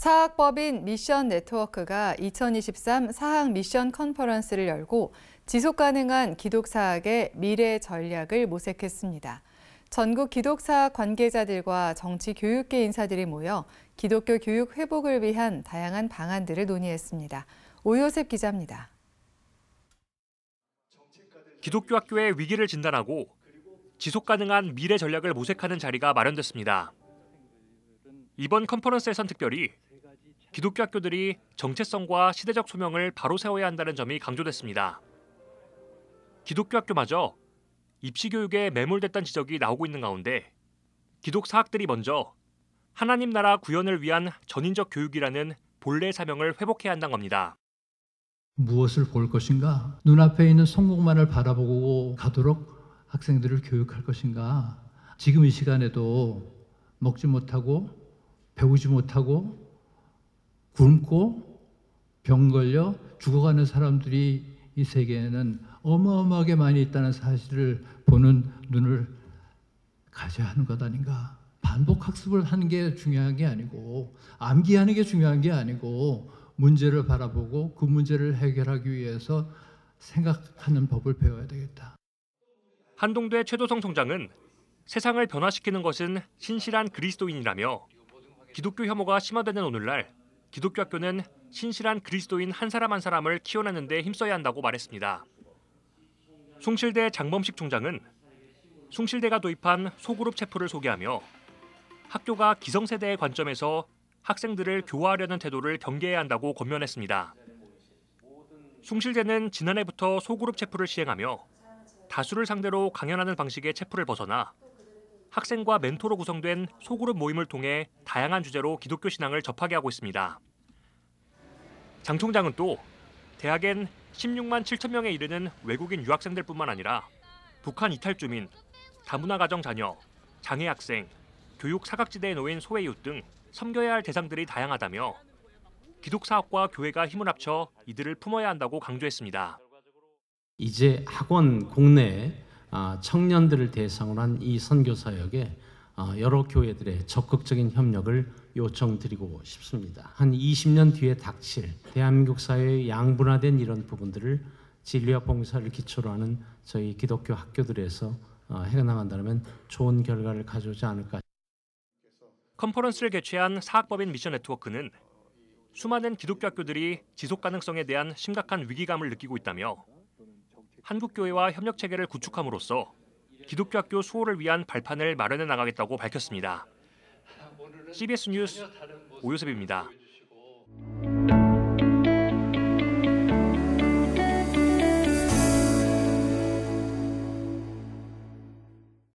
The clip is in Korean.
사학법인 미션 네트워크가 2023 사학 미션 컨퍼런스를 열고 지속 가능한 기독사학의 미래 전략을 모색했습니다. 전국 기독사학 관계자들과 정치 교육계 인사들이 모여 기독교 교육 회복을 위한 다양한 방안들을 논의했습니다. 오요셉 기자입니다. 기독교 학교의 위기를 진단하고 지속 가능한 미래 전략을 모색하는 자리가 마련됐습니다. 이번 컨퍼런스에선 특별히 기독교 학교들이 정체성과 시대적 소명을 바로 세워야 한다는 점이 강조됐습니다. 기독교 학교마저 입시 교육에 매몰됐다는 지적이 나오고 있는 가운데 기독사학들이 먼저 하나님 나라 구현을 위한 전인적 교육이라는 본래 사명을 회복해야 한다는 겁니다. 무엇을 볼 것인가? 눈앞에 있는 성공만을 바라보고 가도록 학생들을 교육할 것인가? 지금 이 시간에도 먹지 못하고 배우지 못하고 굶고 병 걸려 죽어가는 사람들이 이 세계에는 어마어마하게 많이 있다는 사실을 보는 눈을 가져야 하는 것 아닌가. 반복 학습을 하는 게 중요한 게 아니고 암기하는 게 중요한 게 아니고 문제를 바라보고 그 문제를 해결하기 위해서 생각하는 법을 배워야 되겠다. 한동대 최도성 총장은 세상을 변화시키는 것은 신실한 그리스도인이라며 기독교 혐오가 심화되는 오늘날 기독교 학교는 신실한 그리스도인 한 사람 한 사람을 키워내는 데 힘써야 한다고 말했습니다. 송실대 장범식 총장은 송실대가 도입한 소그룹 체포를 소개하며 학교가 기성세대의 관점에서 학생들을 교화하려는 태도를 경계해야 한다고 권면했습니다. 송실대는 지난해부터 소그룹 체포를 시행하며 다수를 상대로 강연하는 방식의 체포를 벗어나 학생과 멘토로 구성된 소그룹 모임을 통해 다양한 주제로 기독교 신앙을 접하게 하고 있습니다. 장 총장은 또 대학엔 16만 7천 명에 이르는 외국인 유학생들뿐만 아니라 북한 이탈 주민, 다문화 가정 자녀, 장애 학생, 교육 사각지대에 놓인 소외이웃 등 섬겨야 할 대상들이 다양하다며 기독 사업과 교회가 힘을 합쳐 이들을 품어야 한다고 강조했습니다. 이제 학원 공내에 아, 청년들을 대상으로 한 이 선교 사역에 아, 여러 교회들의 적극적인 협력을 요청드리고 싶습니다. 한 20년 뒤에 닥칠 대한민국 사회의 양분화된 이런 부분들을 진리와 봉사를 기초로 하는 저희 기독교 학교들에서 어, 해나간다면 좋은 결과를 가져오지 않을까. 컨퍼런스를 개최한 사학법인 미션 네트워크는 수많은 기독교 학교들이 지속 가능성에 대한 심각한 위기감을 느끼고 있다며 한국교회와 협력체계를 구축함으로써 기독교 학교 수호를 위한 발판을 마련해 나가겠다고 밝혔습니다. 아, CBS 뉴스 오요섭입니다.